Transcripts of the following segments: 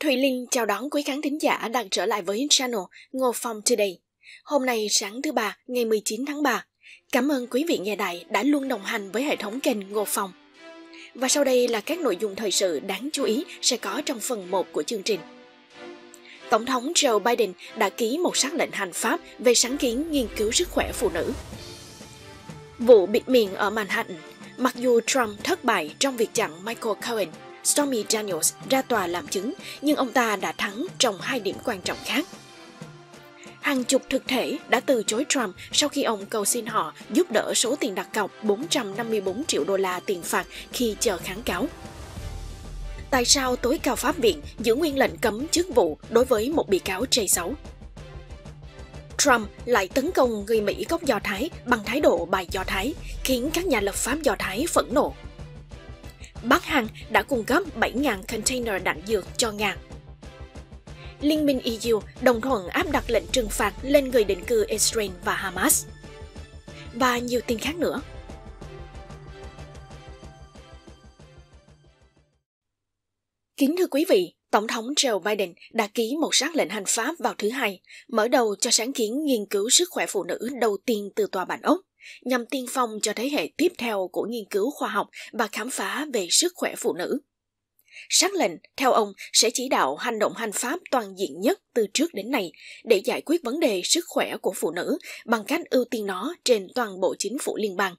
Thùy Linh chào đón quý khán thính giả đang trở lại với channel Ngô Phong Today. Hôm nay sáng thứ ba, ngày 19 tháng 3. Cảm ơn quý vị nghe đài đã luôn đồng hành với hệ thống kênh Ngô Phong. Và sau đây là các nội dung thời sự đáng chú ý sẽ có trong phần 1 của chương trình. Tổng thống Joe Biden đã ký một sắc lệnh hành pháp về sáng kiến nghiên cứu sức khỏe phụ nữ. Vụ bịt miệng ở Manhattan, mặc dù Trump thất bại trong việc chặn Michael Cohen – Stormy Daniels ra tòa làm chứng, nhưng ông ta đã thắng trong hai điểm quan trọng khác. Hàng chục thực thể đã từ chối Trump sau khi ông cầu xin họ giúp đỡ số tiền đặt cọc 454 triệu đô la tiền phạt khi chờ kháng cáo. Tại sao tối cao pháp viện giữ nguyên lệnh cấm chức vụ đối với một bị cáo J6? Trump lại tấn công người Mỹ gốc Do Thái bằng thái độ bài Do Thái, khiến các nhà lập pháp Do Thái phẫn nộ. Bắc Hằng đã cung cấp 7.000 container đạn dược cho Nga. Liên minh EU đồng thuận áp đặt lệnh trừng phạt lên người định cư Israel và Hamas. Và nhiều tin khác nữa. Kính thưa quý vị, Tổng thống Joe Biden đã ký một sắc lệnh hành pháp vào thứ Hai, mở đầu cho sáng kiến nghiên cứu sức khỏe phụ nữ đầu tiên từ tòa bản ốc nhằm tiên phong cho thế hệ tiếp theo của nghiên cứu khoa học và khám phá về sức khỏe phụ nữ. Sáng lệnh, theo ông, sẽ chỉ đạo hành động hành pháp toàn diện nhất từ trước đến nay để giải quyết vấn đề sức khỏe của phụ nữ bằng cách ưu tiên nó trên toàn bộ chính phủ liên bang.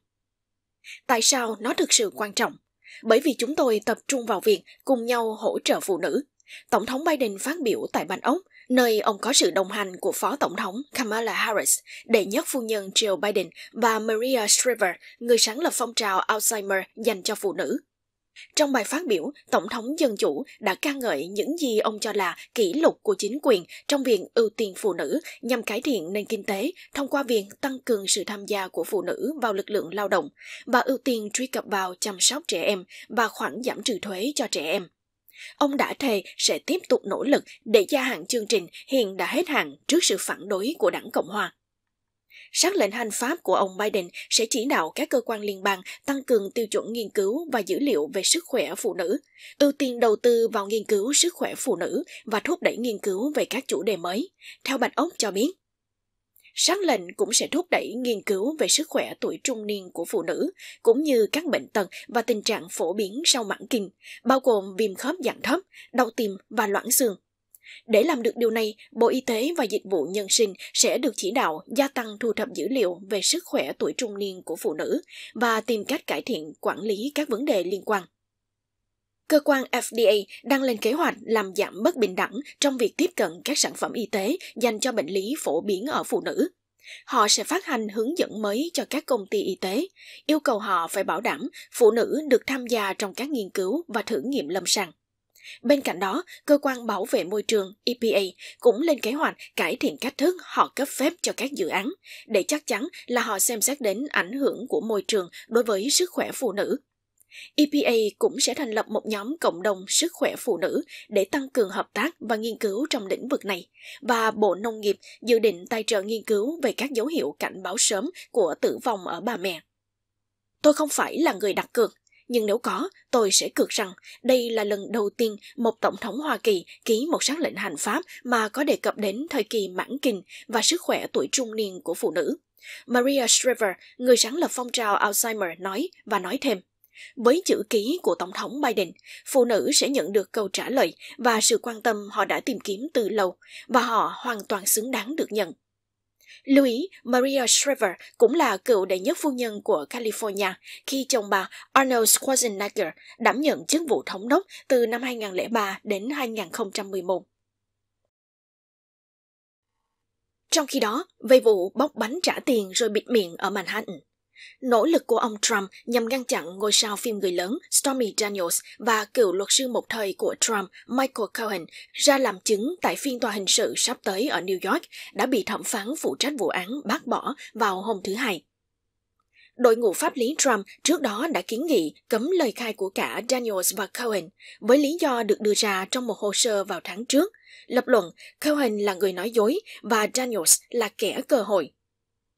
Tại sao nó thực sự quan trọng? Bởi vì chúng tôi tập trung vào việc cùng nhau hỗ trợ phụ nữ. Tổng thống Biden phát biểu tại Bành Ốc nơi ông có sự đồng hành của Phó Tổng thống Kamala Harris, đệ nhất phu nhân Joe Biden và Maria Shriver, người sáng lập phong trào Alzheimer dành cho phụ nữ. Trong bài phát biểu, Tổng thống Dân Chủ đã ca ngợi những gì ông cho là kỷ lục của chính quyền trong việc ưu tiên phụ nữ nhằm cải thiện nền kinh tế thông qua việc tăng cường sự tham gia của phụ nữ vào lực lượng lao động và ưu tiên truy cập vào chăm sóc trẻ em và khoản giảm trừ thuế cho trẻ em. Ông đã thề sẽ tiếp tục nỗ lực để gia hạn chương trình hiện đã hết hạn trước sự phản đối của đảng Cộng hòa. Sắc lệnh hành pháp của ông Biden sẽ chỉ đạo các cơ quan liên bang tăng cường tiêu chuẩn nghiên cứu và dữ liệu về sức khỏe phụ nữ, ưu tiên đầu tư vào nghiên cứu sức khỏe phụ nữ và thúc đẩy nghiên cứu về các chủ đề mới, theo Bạch Ốc cho biết. Sáng lệnh cũng sẽ thúc đẩy nghiên cứu về sức khỏe tuổi trung niên của phụ nữ, cũng như các bệnh tật và tình trạng phổ biến sau mãn kinh, bao gồm viêm khớp dạng thấp, đau tim và loãng xương. Để làm được điều này, Bộ Y tế và Dịch vụ Nhân sinh sẽ được chỉ đạo gia tăng thu thập dữ liệu về sức khỏe tuổi trung niên của phụ nữ và tìm cách cải thiện quản lý các vấn đề liên quan cơ quan FDA đang lên kế hoạch làm giảm bất bình đẳng trong việc tiếp cận các sản phẩm y tế dành cho bệnh lý phổ biến ở phụ nữ. Họ sẽ phát hành hướng dẫn mới cho các công ty y tế, yêu cầu họ phải bảo đảm phụ nữ được tham gia trong các nghiên cứu và thử nghiệm lâm sàng. Bên cạnh đó, cơ quan bảo vệ môi trường EPA cũng lên kế hoạch cải thiện cách thức họ cấp phép cho các dự án, để chắc chắn là họ xem xét đến ảnh hưởng của môi trường đối với sức khỏe phụ nữ. EPA cũng sẽ thành lập một nhóm cộng đồng sức khỏe phụ nữ để tăng cường hợp tác và nghiên cứu trong lĩnh vực này, và Bộ Nông nghiệp dự định tài trợ nghiên cứu về các dấu hiệu cảnh báo sớm của tử vong ở bà mẹ. Tôi không phải là người đặt cược, nhưng nếu có, tôi sẽ cược rằng đây là lần đầu tiên một tổng thống Hoa Kỳ ký một sắc lệnh hành pháp mà có đề cập đến thời kỳ mãn kinh và sức khỏe tuổi trung niên của phụ nữ. Maria Shriver, người sáng lập phong trào Alzheimer nói và nói thêm, với chữ ký của Tổng thống Biden, phụ nữ sẽ nhận được câu trả lời và sự quan tâm họ đã tìm kiếm từ lâu và họ hoàn toàn xứng đáng được nhận. Lưu ý, Maria Shriver cũng là cựu đệ nhất phu nhân của California khi chồng bà Arnold Schwarzenegger đảm nhận chức vụ thống đốc từ năm 2003 đến 2011. Trong khi đó, về vụ bóc bánh trả tiền rồi bịt miệng ở Manhattan. Nỗ lực của ông Trump nhằm ngăn chặn ngôi sao phim người lớn Stormy Daniels và cựu luật sư một thời của Trump Michael Cohen ra làm chứng tại phiên tòa hình sự sắp tới ở New York đã bị thẩm phán phụ trách vụ án bác bỏ vào hôm thứ Hai. Đội ngũ pháp lý Trump trước đó đã kiến nghị cấm lời khai của cả Daniels và Cohen với lý do được đưa ra trong một hồ sơ vào tháng trước. Lập luận, Cohen là người nói dối và Daniels là kẻ cơ hội.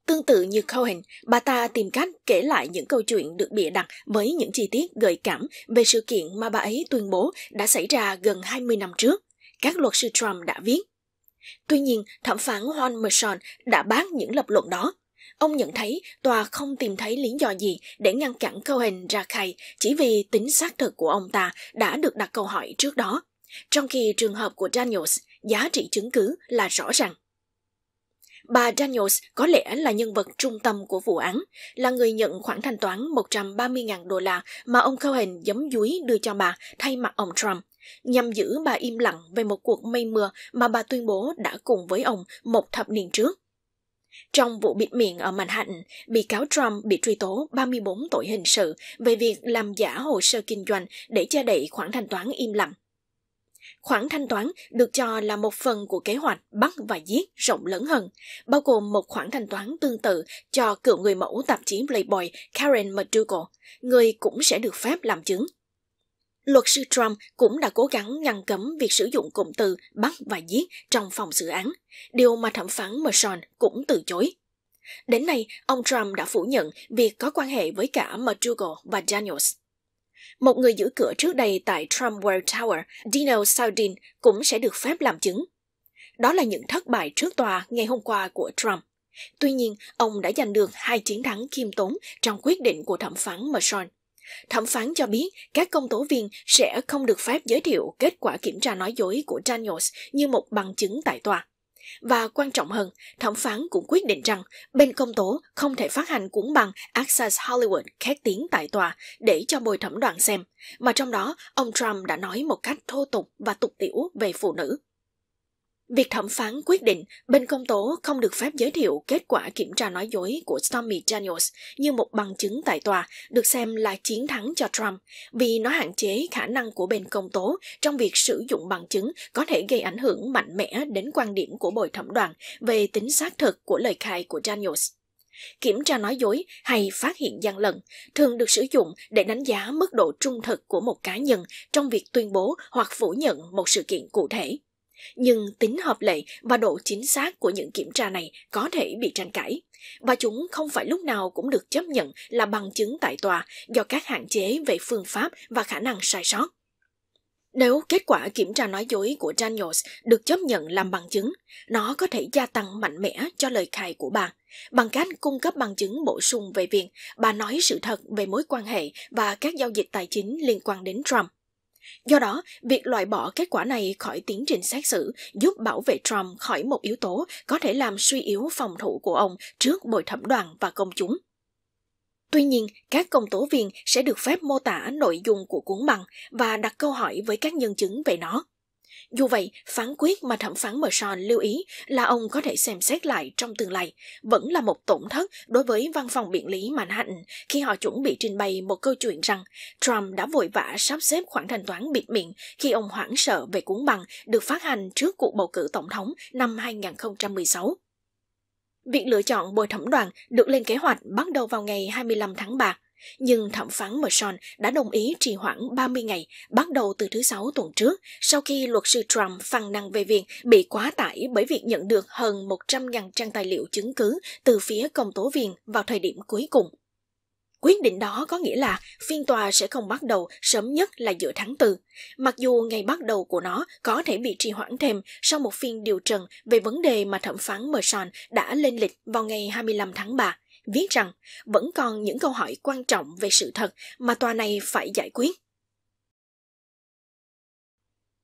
Tương tự như Cohen, bà ta tìm cách kể lại những câu chuyện được bịa đặt với những chi tiết gợi cảm về sự kiện mà bà ấy tuyên bố đã xảy ra gần 20 năm trước. Các luật sư Trump đã viết. Tuy nhiên, thẩm phán Juan Merson đã bác những lập luận đó. Ông nhận thấy tòa không tìm thấy lý do gì để ngăn cản Cohen ra khai chỉ vì tính xác thực của ông ta đã được đặt câu hỏi trước đó. Trong khi trường hợp của Daniels, giá trị chứng cứ là rõ ràng. Bà Daniels có lẽ là nhân vật trung tâm của vụ án, là người nhận khoản thanh toán 130.000 đô la mà ông Cohen giấm dúi đưa cho bà thay mặt ông Trump, nhằm giữ bà im lặng về một cuộc mây mưa mà bà tuyên bố đã cùng với ông một thập niên trước. Trong vụ bịt miệng ở Manhattan, bị cáo Trump bị truy tố 34 tội hình sự về việc làm giả hồ sơ kinh doanh để che đậy khoản thanh toán im lặng. Khoản thanh toán được cho là một phần của kế hoạch bắt và giết rộng lớn hơn, bao gồm một khoản thanh toán tương tự cho cựu người mẫu tạp chí Playboy Karen McDougal, người cũng sẽ được phép làm chứng. Luật sư Trump cũng đã cố gắng ngăn cấm việc sử dụng cụm từ bắt và giết trong phòng xử án, điều mà thẩm phán Merson cũng từ chối. Đến nay, ông Trump đã phủ nhận việc có quan hệ với cả McDougal và Daniels. Một người giữ cửa trước đây tại Trump World Tower, Dino Saudin, cũng sẽ được phép làm chứng. Đó là những thất bại trước tòa ngày hôm qua của Trump. Tuy nhiên, ông đã giành được hai chiến thắng khiêm tốn trong quyết định của thẩm phán Merson. Thẩm phán cho biết các công tố viên sẽ không được phép giới thiệu kết quả kiểm tra nói dối của Daniels như một bằng chứng tại tòa. Và quan trọng hơn, thẩm phán cũng quyết định rằng bên công tố không thể phát hành cuốn bằng Access Hollywood khét tiếng tại tòa để cho bồi thẩm đoàn xem, mà trong đó ông Trump đã nói một cách thô tục và tục tiểu về phụ nữ. Việc thẩm phán quyết định bên công tố không được phép giới thiệu kết quả kiểm tra nói dối của Stormy Daniels như một bằng chứng tại tòa được xem là chiến thắng cho Trump vì nó hạn chế khả năng của bên công tố trong việc sử dụng bằng chứng có thể gây ảnh hưởng mạnh mẽ đến quan điểm của bồi thẩm đoàn về tính xác thực của lời khai của Daniels. Kiểm tra nói dối hay phát hiện gian lận thường được sử dụng để đánh giá mức độ trung thực của một cá nhân trong việc tuyên bố hoặc phủ nhận một sự kiện cụ thể. Nhưng tính hợp lệ và độ chính xác của những kiểm tra này có thể bị tranh cãi, và chúng không phải lúc nào cũng được chấp nhận là bằng chứng tại tòa do các hạn chế về phương pháp và khả năng sai sót. Nếu kết quả kiểm tra nói dối của Daniels được chấp nhận làm bằng chứng, nó có thể gia tăng mạnh mẽ cho lời khai của bà, bằng cách cung cấp bằng chứng bổ sung về việc bà nói sự thật về mối quan hệ và các giao dịch tài chính liên quan đến Trump. Do đó, việc loại bỏ kết quả này khỏi tiến trình xét xử giúp bảo vệ Trump khỏi một yếu tố có thể làm suy yếu phòng thủ của ông trước bồi thẩm đoàn và công chúng. Tuy nhiên, các công tố viên sẽ được phép mô tả nội dung của cuốn băng và đặt câu hỏi với các nhân chứng về nó. Dù vậy, phán quyết mà thẩm phán Merson lưu ý là ông có thể xem xét lại trong tương lai, vẫn là một tổn thất đối với văn phòng biện lý Manhattan khi họ chuẩn bị trình bày một câu chuyện rằng Trump đã vội vã sắp xếp khoản thanh toán bịt miệng khi ông hoảng sợ về cuốn bằng được phát hành trước cuộc bầu cử tổng thống năm 2016. Việc lựa chọn bồi thẩm đoàn được lên kế hoạch bắt đầu vào ngày 25 tháng 3. Nhưng thẩm phán Merson đã đồng ý trì hoãn 30 ngày, bắt đầu từ thứ Sáu tuần trước, sau khi luật sư Trump phàn nàn về việc bị quá tải bởi việc nhận được hơn 100.000 trang tài liệu chứng cứ từ phía công tố viên vào thời điểm cuối cùng. Quyết định đó có nghĩa là phiên tòa sẽ không bắt đầu sớm nhất là giữa tháng 4, mặc dù ngày bắt đầu của nó có thể bị trì hoãn thêm sau một phiên điều trần về vấn đề mà thẩm phán Merson đã lên lịch vào ngày 25 tháng 3 viết rằng vẫn còn những câu hỏi quan trọng về sự thật mà tòa này phải giải quyết.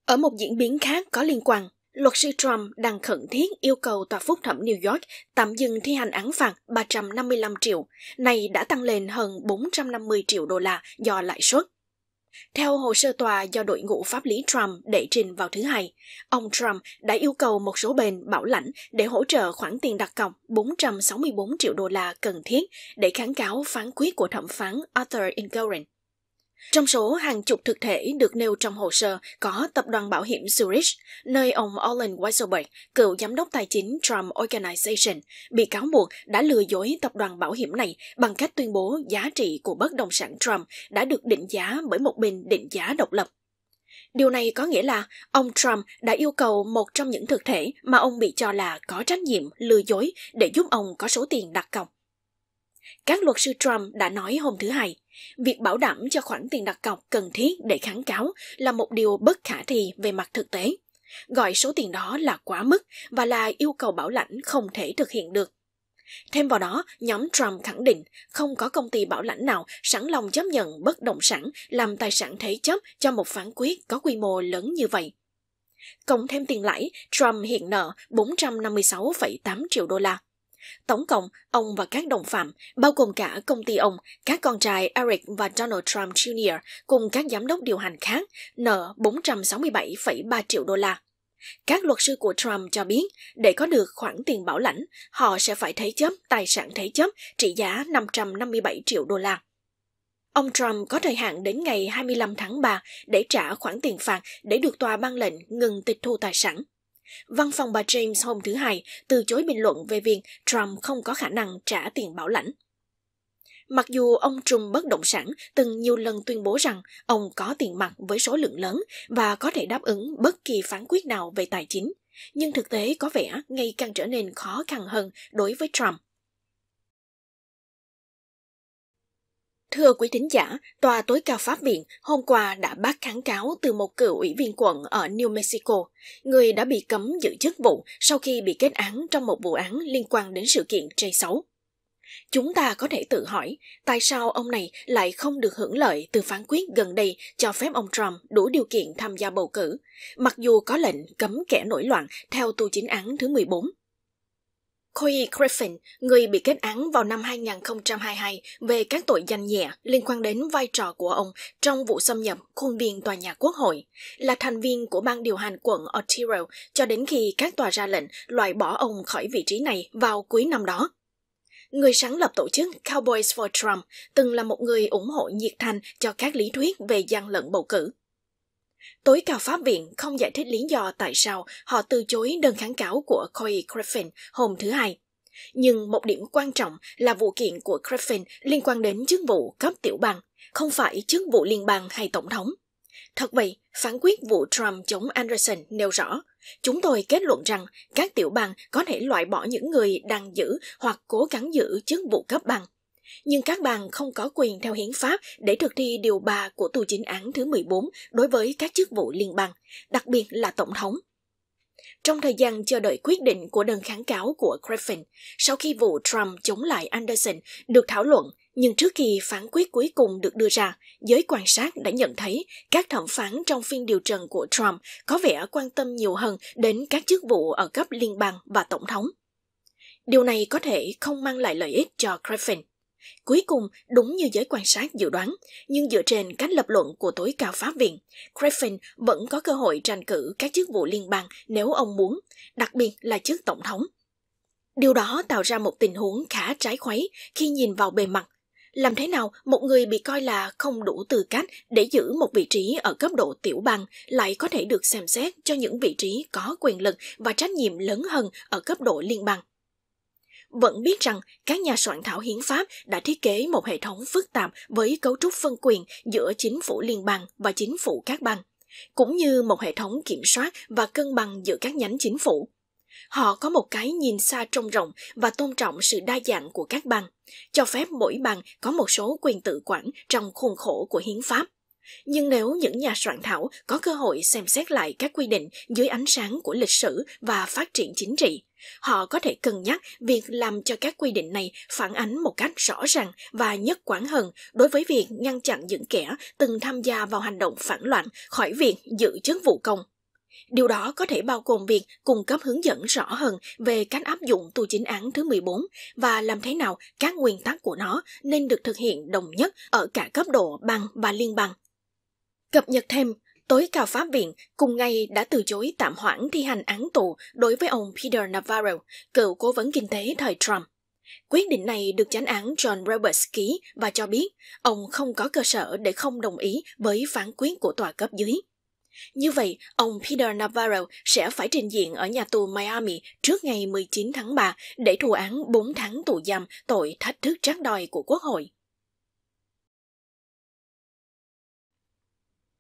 Ở một diễn biến khác có liên quan, luật sư Trump đang khẩn thiết yêu cầu tòa phúc thẩm New York tạm dừng thi hành án phạt 355 triệu, này đã tăng lên hơn 450 triệu đô la do lãi suất. Theo hồ sơ tòa do đội ngũ pháp lý Trump đệ trình vào thứ Hai, ông Trump đã yêu cầu một số bên bảo lãnh để hỗ trợ khoản tiền đặt cọc 464 triệu đô la cần thiết để kháng cáo phán quyết của thẩm phán Arthur Ingoran. Trong số hàng chục thực thể được nêu trong hồ sơ có tập đoàn bảo hiểm Zurich, nơi ông Olen Weisselberg cựu giám đốc tài chính Trump Organization, bị cáo buộc đã lừa dối tập đoàn bảo hiểm này bằng cách tuyên bố giá trị của bất động sản Trump đã được định giá bởi một bên định giá độc lập. Điều này có nghĩa là ông Trump đã yêu cầu một trong những thực thể mà ông bị cho là có trách nhiệm lừa dối để giúp ông có số tiền đặt cọc các luật sư Trump đã nói hôm thứ Hai, việc bảo đảm cho khoản tiền đặt cọc cần thiết để kháng cáo là một điều bất khả thi về mặt thực tế. Gọi số tiền đó là quá mức và là yêu cầu bảo lãnh không thể thực hiện được. Thêm vào đó, nhóm Trump khẳng định không có công ty bảo lãnh nào sẵn lòng chấp nhận bất động sản làm tài sản thế chấp cho một phán quyết có quy mô lớn như vậy. Cộng thêm tiền lãi, Trump hiện nợ 456,8 triệu đô la. Tổng cộng, ông và các đồng phạm, bao gồm cả công ty ông, các con trai Eric và Donald Trump Jr. cùng các giám đốc điều hành khác, nợ 467,3 triệu đô la. Các luật sư của Trump cho biết, để có được khoản tiền bảo lãnh, họ sẽ phải thế chấp tài sản thế chấp trị giá 557 triệu đô la. Ông Trump có thời hạn đến ngày 25 tháng 3 để trả khoản tiền phạt để được tòa ban lệnh ngừng tịch thu tài sản. Văn phòng bà James hôm thứ Hai từ chối bình luận về việc Trump không có khả năng trả tiền bảo lãnh. Mặc dù ông Trung bất động sản từng nhiều lần tuyên bố rằng ông có tiền mặt với số lượng lớn và có thể đáp ứng bất kỳ phán quyết nào về tài chính, nhưng thực tế có vẻ ngày càng trở nên khó khăn hơn đối với Trump. Thưa quý thính giả, Tòa tối cao Pháp Viện hôm qua đã bác kháng cáo từ một cựu ủy viên quận ở New Mexico, người đã bị cấm giữ chức vụ sau khi bị kết án trong một vụ án liên quan đến sự kiện J6. Chúng ta có thể tự hỏi, tại sao ông này lại không được hưởng lợi từ phán quyết gần đây cho phép ông Trump đủ điều kiện tham gia bầu cử, mặc dù có lệnh cấm kẻ nổi loạn theo tu chính án thứ 14. Corey Griffin, người bị kết án vào năm 2022 về các tội danh nhẹ liên quan đến vai trò của ông trong vụ xâm nhập khuôn viên tòa nhà Quốc hội, là thành viên của ban điều hành quận Ontario cho đến khi các tòa ra lệnh loại bỏ ông khỏi vị trí này vào cuối năm đó. Người sáng lập tổ chức Cowboys for Trump từng là một người ủng hộ nhiệt thành cho các lý thuyết về gian lận bầu cử. Tối cao pháp viện không giải thích lý do tại sao họ từ chối đơn kháng cáo của Coy Griffin hôm thứ Hai. Nhưng một điểm quan trọng là vụ kiện của Griffin liên quan đến chức vụ cấp tiểu bang, không phải chức vụ liên bang hay tổng thống. Thật vậy, phán quyết vụ Trump chống Anderson nêu rõ, chúng tôi kết luận rằng các tiểu bang có thể loại bỏ những người đang giữ hoặc cố gắng giữ chức vụ cấp bang nhưng các bạn không có quyền theo hiến pháp để thực thi điều 3 của tù chính án thứ 14 đối với các chức vụ liên bang, đặc biệt là tổng thống. Trong thời gian chờ đợi quyết định của đơn kháng cáo của Griffin, sau khi vụ Trump chống lại Anderson được thảo luận, nhưng trước khi phán quyết cuối cùng được đưa ra, giới quan sát đã nhận thấy các thẩm phán trong phiên điều trần của Trump có vẻ quan tâm nhiều hơn đến các chức vụ ở cấp liên bang và tổng thống. Điều này có thể không mang lại lợi ích cho Griffin, Cuối cùng, đúng như giới quan sát dự đoán, nhưng dựa trên các lập luận của tối cao pháp viện, Griffin vẫn có cơ hội tranh cử các chức vụ liên bang nếu ông muốn, đặc biệt là chức tổng thống. Điều đó tạo ra một tình huống khá trái khuấy khi nhìn vào bề mặt. Làm thế nào một người bị coi là không đủ tư cách để giữ một vị trí ở cấp độ tiểu bang lại có thể được xem xét cho những vị trí có quyền lực và trách nhiệm lớn hơn ở cấp độ liên bang? vẫn biết rằng các nhà soạn thảo hiến pháp đã thiết kế một hệ thống phức tạp với cấu trúc phân quyền giữa chính phủ liên bang và chính phủ các bang, cũng như một hệ thống kiểm soát và cân bằng giữa các nhánh chính phủ. Họ có một cái nhìn xa trông rộng và tôn trọng sự đa dạng của các bang, cho phép mỗi bang có một số quyền tự quản trong khuôn khổ của hiến pháp. Nhưng nếu những nhà soạn thảo có cơ hội xem xét lại các quy định dưới ánh sáng của lịch sử và phát triển chính trị, họ có thể cân nhắc việc làm cho các quy định này phản ánh một cách rõ ràng và nhất quán hơn đối với việc ngăn chặn những kẻ từng tham gia vào hành động phản loạn khỏi việc giữ chức vụ công. Điều đó có thể bao gồm việc cung cấp hướng dẫn rõ hơn về cách áp dụng tu chính án thứ 14 và làm thế nào các nguyên tắc của nó nên được thực hiện đồng nhất ở cả cấp độ bang và liên bang. Cập nhật thêm, tối cao pháp viện cùng ngày đã từ chối tạm hoãn thi hành án tù đối với ông Peter Navarro, cựu cố vấn kinh tế thời Trump. Quyết định này được chánh án John Roberts ký và cho biết ông không có cơ sở để không đồng ý với phán quyết của tòa cấp dưới. Như vậy, ông Peter Navarro sẽ phải trình diện ở nhà tù Miami trước ngày 19 tháng 3 để thụ án 4 tháng tù giam tội thách thức trác đòi của Quốc hội.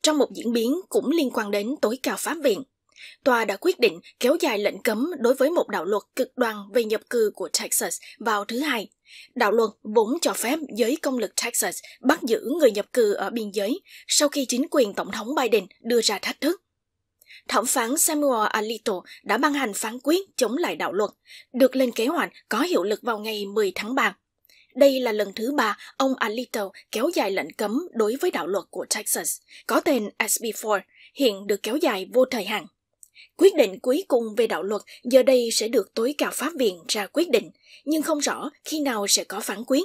Trong một diễn biến cũng liên quan đến tối cao pháp viện, tòa đã quyết định kéo dài lệnh cấm đối với một đạo luật cực đoan về nhập cư của Texas vào thứ hai. Đạo luật vốn cho phép giới công lực Texas bắt giữ người nhập cư ở biên giới sau khi chính quyền Tổng thống Biden đưa ra thách thức. Thẩm phán Samuel Alito đã ban hành phán quyết chống lại đạo luật, được lên kế hoạch có hiệu lực vào ngày 10 tháng 3 đây là lần thứ ba ông Alito kéo dài lệnh cấm đối với đạo luật của Texas, có tên SB4, hiện được kéo dài vô thời hạn. Quyết định cuối cùng về đạo luật giờ đây sẽ được tối cao pháp viện ra quyết định, nhưng không rõ khi nào sẽ có phán quyết.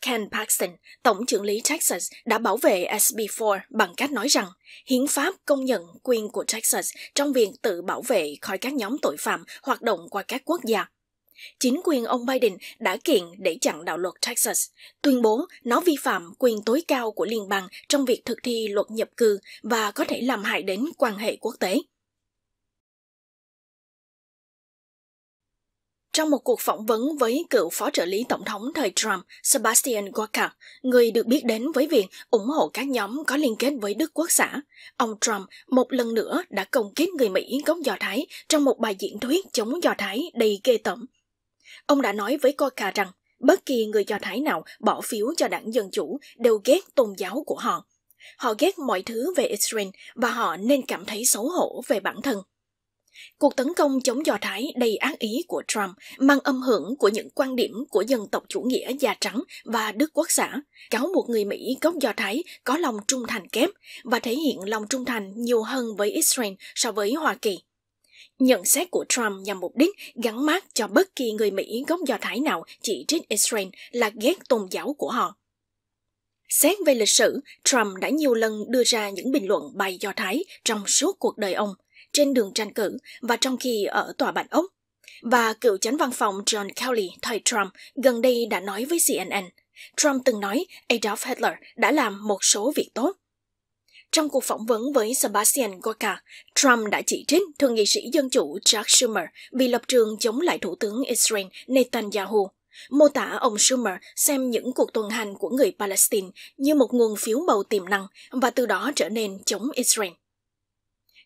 Ken Paxton, tổng trưởng lý Texas, đã bảo vệ SB4 bằng cách nói rằng hiến pháp công nhận quyền của Texas trong việc tự bảo vệ khỏi các nhóm tội phạm hoạt động qua các quốc gia. Chính quyền ông Biden đã kiện để chặn đạo luật Texas, tuyên bố nó vi phạm quyền tối cao của liên bang trong việc thực thi luật nhập cư và có thể làm hại đến quan hệ quốc tế. Trong một cuộc phỏng vấn với cựu phó trợ lý tổng thống thời Trump, Sebastian Gorka, người được biết đến với việc ủng hộ các nhóm có liên kết với Đức Quốc xã, ông Trump một lần nữa đã công kích người Mỹ gốc Do Thái trong một bài diễn thuyết chống Do Thái đầy ghê tởm. Ông đã nói với Coca rằng bất kỳ người Do Thái nào bỏ phiếu cho đảng Dân Chủ đều ghét tôn giáo của họ. Họ ghét mọi thứ về Israel và họ nên cảm thấy xấu hổ về bản thân. Cuộc tấn công chống Do Thái đầy ác ý của Trump mang âm hưởng của những quan điểm của dân tộc chủ nghĩa da trắng và Đức Quốc xã, cáo buộc người Mỹ gốc Do Thái có lòng trung thành kém và thể hiện lòng trung thành nhiều hơn với Israel so với Hoa Kỳ. Nhận xét của Trump nhằm mục đích gắn mát cho bất kỳ người Mỹ gốc Do Thái nào chỉ trích Israel là ghét tôn giáo của họ. Xét về lịch sử, Trump đã nhiều lần đưa ra những bình luận bài Do Thái trong suốt cuộc đời ông, trên đường tranh cử và trong khi ở tòa bạch ốc. Và cựu chánh văn phòng John Kelly thời Trump gần đây đã nói với CNN, Trump từng nói Adolf Hitler đã làm một số việc tốt trong cuộc phỏng vấn với Sebastian Gorka, Trump đã chỉ trích thượng nghị sĩ Dân chủ Chuck Schumer vì lập trường chống lại Thủ tướng Israel Netanyahu, mô tả ông Schumer xem những cuộc tuần hành của người Palestine như một nguồn phiếu bầu tiềm năng và từ đó trở nên chống Israel.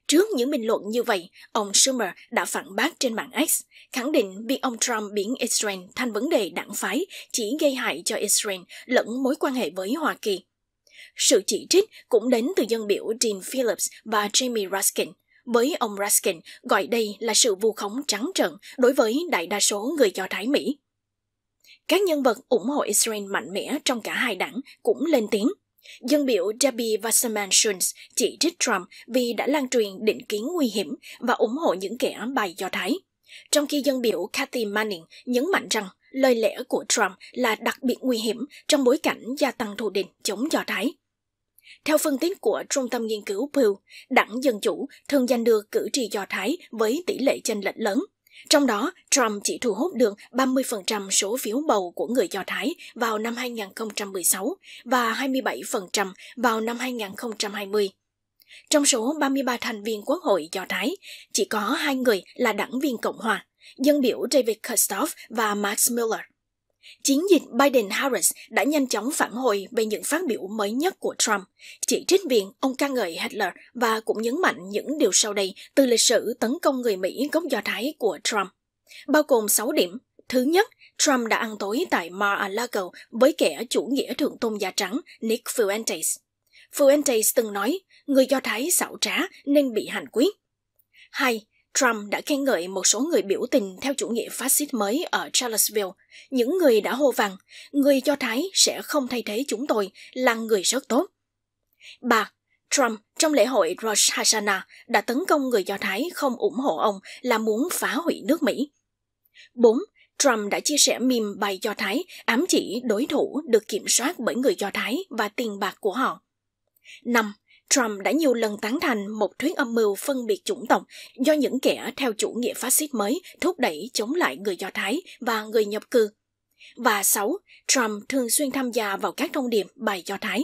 Trước những bình luận như vậy, ông Schumer đã phản bác trên mạng X, khẳng định việc ông Trump biến Israel thành vấn đề đảng phái chỉ gây hại cho Israel lẫn mối quan hệ với Hoa Kỳ. Sự chỉ trích cũng đến từ dân biểu Dean Phillips và Jamie Raskin. Với ông Raskin, gọi đây là sự vu khống trắng trợn đối với đại đa số người Do Thái Mỹ. Các nhân vật ủng hộ Israel mạnh mẽ trong cả hai đảng cũng lên tiếng. Dân biểu Debbie Wasserman Schultz chỉ trích Trump vì đã lan truyền định kiến nguy hiểm và ủng hộ những kẻ bài Do Thái. Trong khi dân biểu Cathy Manning nhấn mạnh rằng Lời lẽ của Trump là đặc biệt nguy hiểm trong bối cảnh gia tăng thù địch chống Do Thái. Theo phân tích của Trung tâm Nghiên cứu Pew, đảng Dân Chủ thường giành được cử tri Do Thái với tỷ lệ chênh lệch lớn. Trong đó, Trump chỉ thu hút được 30% số phiếu bầu của người Do Thái vào năm 2016 và 27% vào năm 2020. Trong số 33 thành viên Quốc hội Do Thái, chỉ có hai người là đảng viên Cộng hòa, dân biểu David Kirstov và Max Miller. Chiến dịch Biden-Harris đã nhanh chóng phản hồi về những phát biểu mới nhất của Trump, chỉ trích việc ông ca ngợi Hitler và cũng nhấn mạnh những điều sau đây từ lịch sử tấn công người Mỹ gốc Do Thái của Trump, bao gồm 6 điểm. Thứ nhất, Trump đã ăn tối tại Mar-a-Lago với kẻ chủ nghĩa thượng tôn da trắng Nick Fuentes. Fuentes từng nói, người Do Thái xảo trá nên bị hành quyết. 2. Trump đã khen ngợi một số người biểu tình theo chủ nghĩa phát xít mới ở Charlottesville. Những người đã hô vang: người Do Thái sẽ không thay thế chúng tôi là người rất tốt. Ba. Trump trong lễ hội Rosh Hashanah đã tấn công người Do Thái không ủng hộ ông là muốn phá hủy nước Mỹ. 4. Trump đã chia sẻ meme bài Do Thái ám chỉ đối thủ được kiểm soát bởi người Do Thái và tiền bạc của họ. 5. Trump đã nhiều lần tán thành một thuyết âm mưu phân biệt chủng tộc do những kẻ theo chủ nghĩa phát xít mới thúc đẩy chống lại người Do Thái và người nhập cư. Và 6. Trump thường xuyên tham gia vào các thông điệp bài Do Thái.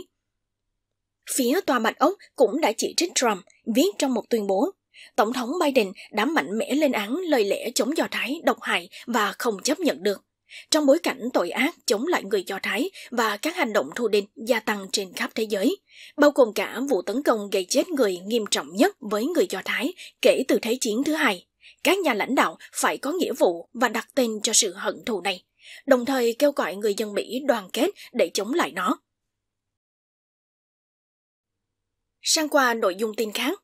Phía tòa bạch ốc cũng đã chỉ trích Trump, viết trong một tuyên bố Tổng thống Biden đã mạnh mẽ lên án lời lẽ chống Do Thái độc hại và không chấp nhận được. Trong bối cảnh tội ác chống lại người Do Thái và các hành động thù địch gia tăng trên khắp thế giới, bao gồm cả vụ tấn công gây chết người nghiêm trọng nhất với người Do Thái kể từ Thế chiến thứ hai, các nhà lãnh đạo phải có nghĩa vụ và đặt tên cho sự hận thù này, đồng thời kêu gọi người dân Mỹ đoàn kết để chống lại nó. Sang qua nội dung tin khác,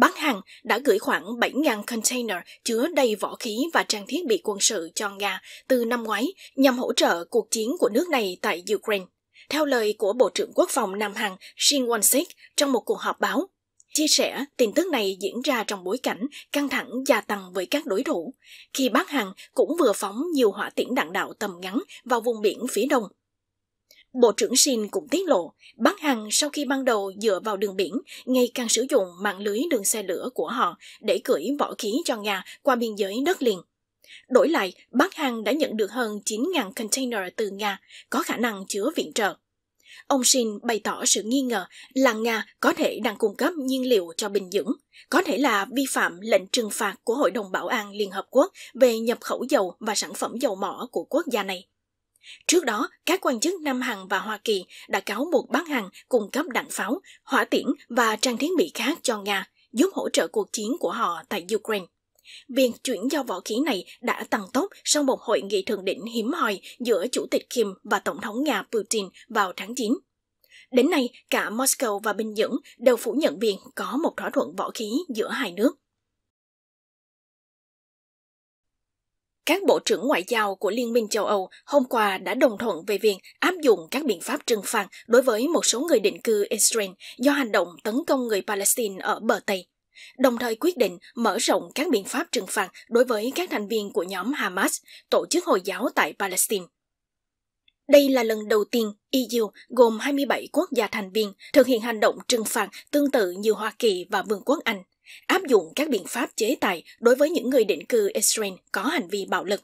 Bắc hàng đã gửi khoảng 7.000 container chứa đầy võ khí và trang thiết bị quân sự cho Nga từ năm ngoái nhằm hỗ trợ cuộc chiến của nước này tại Ukraine. Theo lời của Bộ trưởng Quốc phòng Nam Hàn Shin Won-sik trong một cuộc họp báo, chia sẻ tin tức này diễn ra trong bối cảnh căng thẳng gia tăng với các đối thủ, khi Bắc hàng cũng vừa phóng nhiều hỏa tiễn đạn đạo tầm ngắn vào vùng biển phía đông – Bộ trưởng Shin cũng tiết lộ, bán hàng sau khi ban đầu dựa vào đường biển, ngày càng sử dụng mạng lưới đường xe lửa của họ để gửi vỏ khí cho Nga qua biên giới đất liền. Đổi lại, bán hàng đã nhận được hơn 9.000 container từ Nga, có khả năng chứa viện trợ. Ông Shin bày tỏ sự nghi ngờ là Nga có thể đang cung cấp nhiên liệu cho Bình Nhưỡng, có thể là vi phạm lệnh trừng phạt của Hội đồng Bảo an Liên Hợp Quốc về nhập khẩu dầu và sản phẩm dầu mỏ của quốc gia này. Trước đó, các quan chức Nam Hàn và Hoa Kỳ đã cáo buộc Bắc Hàn cung cấp đạn pháo, hỏa tiễn và trang thiết bị khác cho Nga, giúp hỗ trợ cuộc chiến của họ tại Ukraine. Việc chuyển giao võ khí này đã tăng tốc sau một hội nghị thượng đỉnh hiếm hoi giữa Chủ tịch Kim và Tổng thống Nga Putin vào tháng 9. Đến nay, cả Moscow và Bình Nhưỡng đều phủ nhận việc có một thỏa thuận võ khí giữa hai nước. Các bộ trưởng ngoại giao của Liên minh châu Âu hôm qua đã đồng thuận về việc áp dụng các biện pháp trừng phạt đối với một số người định cư Israel do hành động tấn công người Palestine ở bờ Tây, đồng thời quyết định mở rộng các biện pháp trừng phạt đối với các thành viên của nhóm Hamas, tổ chức Hồi giáo tại Palestine. Đây là lần đầu tiên EU gồm 27 quốc gia thành viên thực hiện hành động trừng phạt tương tự như Hoa Kỳ và Vương quốc Anh áp dụng các biện pháp chế tài đối với những người định cư Israel có hành vi bạo lực.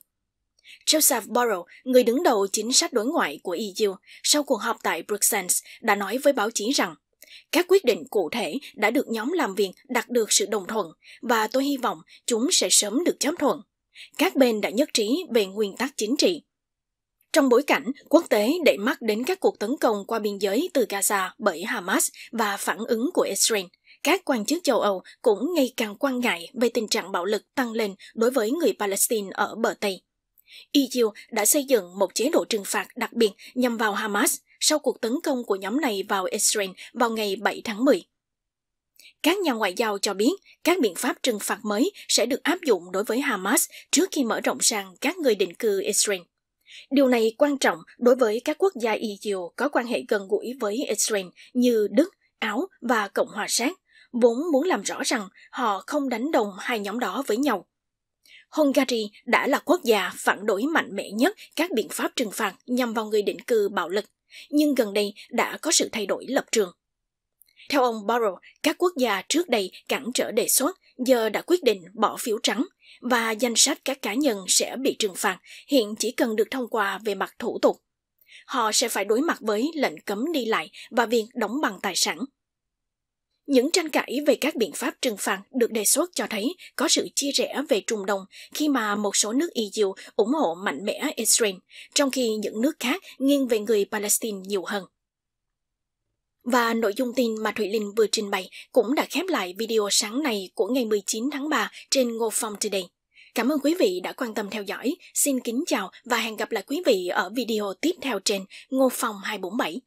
Joseph Borrell, người đứng đầu chính sách đối ngoại của EU, sau cuộc họp tại Brussels, đã nói với báo chí rằng các quyết định cụ thể đã được nhóm làm việc đạt được sự đồng thuận và tôi hy vọng chúng sẽ sớm được chấp thuận. Các bên đã nhất trí về nguyên tắc chính trị. Trong bối cảnh quốc tế đẩy mắt đến các cuộc tấn công qua biên giới từ Gaza bởi Hamas và phản ứng của Israel, các quan chức châu Âu cũng ngày càng quan ngại về tình trạng bạo lực tăng lên đối với người Palestine ở bờ Tây. EU đã xây dựng một chế độ trừng phạt đặc biệt nhằm vào Hamas sau cuộc tấn công của nhóm này vào Israel vào ngày 7 tháng 10. Các nhà ngoại giao cho biết các biện pháp trừng phạt mới sẽ được áp dụng đối với Hamas trước khi mở rộng sang các người định cư Israel. Điều này quan trọng đối với các quốc gia EU có quan hệ gần gũi với Israel như Đức, Áo và Cộng hòa Séc, vốn muốn làm rõ rằng họ không đánh đồng hai nhóm đó với nhau. Hungary đã là quốc gia phản đối mạnh mẽ nhất các biện pháp trừng phạt nhằm vào người định cư bạo lực, nhưng gần đây đã có sự thay đổi lập trường. Theo ông Borrell, các quốc gia trước đây cản trở đề xuất giờ đã quyết định bỏ phiếu trắng và danh sách các cá nhân sẽ bị trừng phạt hiện chỉ cần được thông qua về mặt thủ tục. Họ sẽ phải đối mặt với lệnh cấm đi lại và việc đóng bằng tài sản – những tranh cãi về các biện pháp trừng phạt được đề xuất cho thấy có sự chia rẽ về trùng đồng khi mà một số nước EU ủng hộ mạnh mẽ Israel, trong khi những nước khác nghiêng về người Palestine nhiều hơn. Và nội dung tin mà Thủy Linh vừa trình bày cũng đã khép lại video sáng nay của ngày 19 tháng 3 trên Ngô Phong Today. Cảm ơn quý vị đã quan tâm theo dõi. Xin kính chào và hẹn gặp lại quý vị ở video tiếp theo trên Ngô Phong 247.